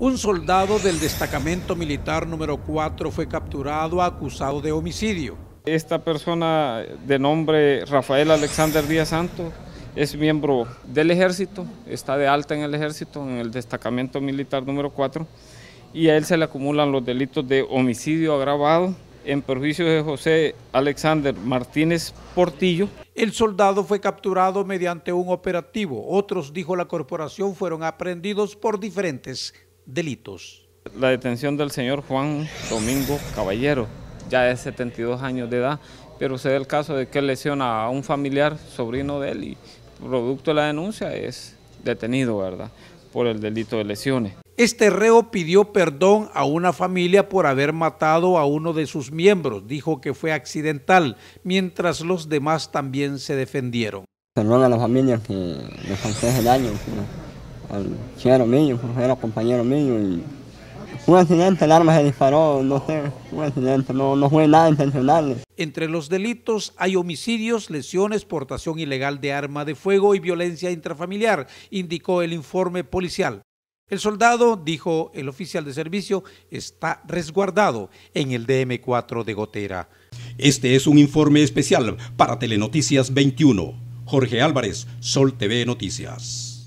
Un soldado del destacamento militar número 4 fue capturado acusado de homicidio. Esta persona de nombre Rafael Alexander Díaz Santos es miembro del ejército, está de alta en el ejército, en el destacamento militar número 4, y a él se le acumulan los delitos de homicidio agravado, en perjuicio de José Alexander Martínez Portillo. El soldado fue capturado mediante un operativo. Otros, dijo la corporación, fueron aprendidos por diferentes delitos. La detención del señor Juan Domingo Caballero, ya de 72 años de edad, pero se da el caso de que lesiona a un familiar, sobrino de él, y producto de la denuncia es detenido, ¿verdad?, por el delito de lesiones. Este reo pidió perdón a una familia por haber matado a uno de sus miembros. Dijo que fue accidental, mientras los demás también se defendieron. Perdón a la familia que me faltó el daño, al mío, era compañero mío un accidente, el arma se disparó, no sé, un accidente, no fue nada intencional. Entre los delitos hay homicidios, lesiones, portación ilegal de arma de fuego y violencia intrafamiliar, indicó el informe policial. El soldado, dijo el oficial de servicio, está resguardado en el DM4 de Gotera. Este es un informe especial para Telenoticias 21. Jorge Álvarez, Sol TV Noticias.